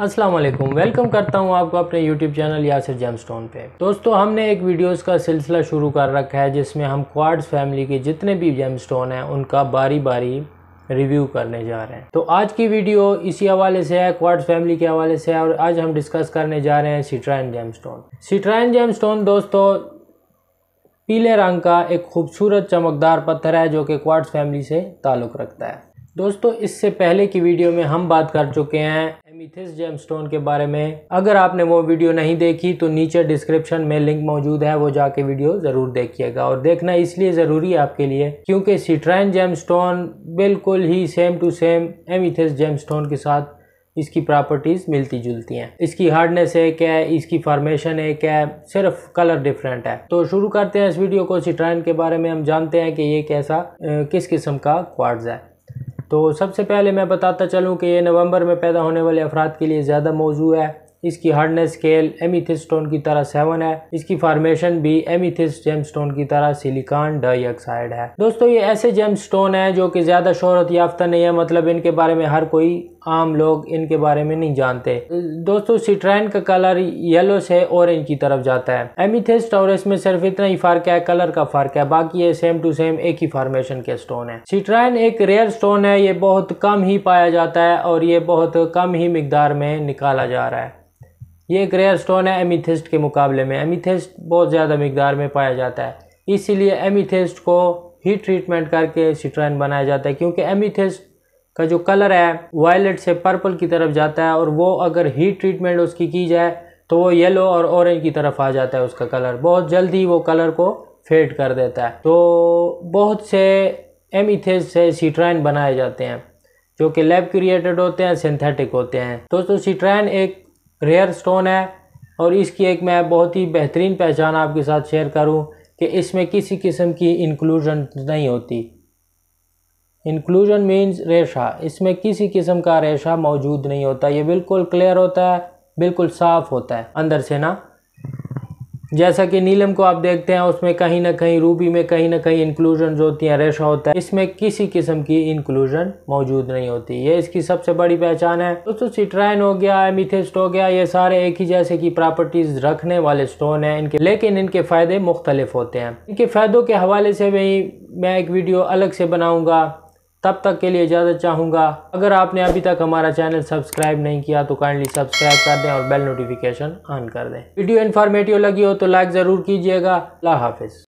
अस्सलाम वालेकुम वेलकम करता हूँ आपको अपने यूट्यूब चैनल यासर जेमस्टोन पे दोस्तों हमने एक वीडियोस का सिलसिला शुरू कर रखा है जिसमें हम क्वाड्स फैमिली के जितने भी जेमस्टोन हैं उनका बारी बारी रिव्यू करने जा रहे हैं तो आज की वीडियो इसी हवाले से है क्वार्ट्स फैमिली के हवाले से है और आज हम डिस्कस करने जा रहे हैं सिट्राइन स्टोन सिट्राइन जेमस्टोन दोस्तों पीले रंग का एक खूबसूरत चमकदार पत्थर है जो कि क्वार्ट्स फैमिली से ताल्लुक़ रखता है दोस्तों इससे पहले की वीडियो में हम बात कर चुके हैं मिथिस जेमस्टोन के बारे में अगर आपने वो वीडियो नहीं देखी तो नीचे डिस्क्रिप्शन में लिंक मौजूद है वो जाके वीडियो ज़रूर देखिएगा और देखना इसलिए ज़रूरी है आपके लिए क्योंकि सिट्राइन जेमस्टोन बिल्कुल ही same to same amethyst gemstone के साथ इसकी प्रॉपर्टीज़ मिलती जुलती हैं इसकी हार्डनेस एक है इसकी फॉर्मेशन एक है सिर्फ कलर डिफरेंट है तो शुरू करते हैं इस वीडियो को सिट्राइन के बारे में हम जानते हैं कि ये कैसा किस किस्म का क्वार्ट्ज है तो सबसे पहले मैं बताता चलूँ कि ये नवंबर में पैदा होने वाले अफराद के लिए ज़्यादा मौजू है इसकी हार्डनेस स्केल एमिथिस स्टोन की तरह सेवन है इसकी फार्मेशन भी एमिथिस जेम स्टोन की तरह सिलिकॉन डाइऑक्साइड है दोस्तों ये ऐसे जेम स्टोन है जो कि ज्यादा शोहरत याफ्ता नहीं है मतलब इनके बारे में हर कोई आम लोग इनके बारे में नहीं जानते दोस्तों सिट्राइन का कलर येलो से ऑरेंज की तरफ जाता है एमिथिस्ट और इसमें सिर्फ इतना ही फर्क है कलर का फर्क है बाकी ये सेम टू सेम एक ही फार्मेशन के स्टोन है सिट्राइन एक रेयर स्टोन है ये बहुत कम ही पाया जाता है और ये बहुत कम ही मकदार में निकाला जा रहा है ये एक रेयर स्टोन है एमिथेस्ट के मुकाबले में एमिथेस्ट बहुत ज़्यादा मकदार में पाया जाता है इसीलिए एमिथेस्ट को ही ट्रीटमेंट करके सिट्राइन बनाया जाता है क्योंकि एमिथेस्ट का जो कलर है वायलेट से पर्पल की तरफ जाता है और वो अगर हीट ट्रीटमेंट उसकी की जाए तो वो येलो और ऑरेंज की तरफ आ जाता है उसका कलर बहुत जल्दी वो कलर को फेड कर देता है तो बहुत से एमिथेस से सिट्राइन बनाए जाते हैं जो कि लैब क्रिएटेड होते हैं सिंथेटिक होते हैं दोस्तों तो सिट्राइन एक रेयर स्टोन है और इसकी एक मैं बहुत ही बेहतरीन पहचान आपके साथ शेयर करूं कि इसमें किसी किस्म की इंक्लूजन नहीं होती इंक्लूजन मीन्स रेशा इसमें किसी किस्म का रेशा मौजूद नहीं होता ये बिल्कुल क्लियर होता है बिल्कुल साफ़ होता है अंदर से ना जैसा कि नीलम को आप देखते हैं उसमें कहीं ना कहीं रूबी में कहीं ना कहीं इंक्लूजन होती हैं रेशा होता है इसमें किसी किस्म की इंक्लूजन मौजूद नहीं होती ये इसकी सबसे बड़ी पहचान है दोस्तों सिट्राइन हो गया एमिथेस्ट हो गया ये सारे एक ही जैसे की प्रॉपर्टीज रखने वाले स्टोन हैं इनके लेकिन इनके फ़ायदे मुख्तलिफ होते हैं इनके फ़ायदों के हवाले से भी मैं एक वीडियो अलग से बनाऊँगा तब तक के लिए इजाज़त चाहूँगा अगर आपने अभी तक हमारा चैनल सब्सक्राइब नहीं किया तो काइंडली सब्सक्राइब कर दें और बेल नोटिफिकेशन ऑन कर दें वीडियो इन्फॉर्मेटिव लगी हो तो लाइक ज़रूर कीजिएगा अल्लाह हाफिज़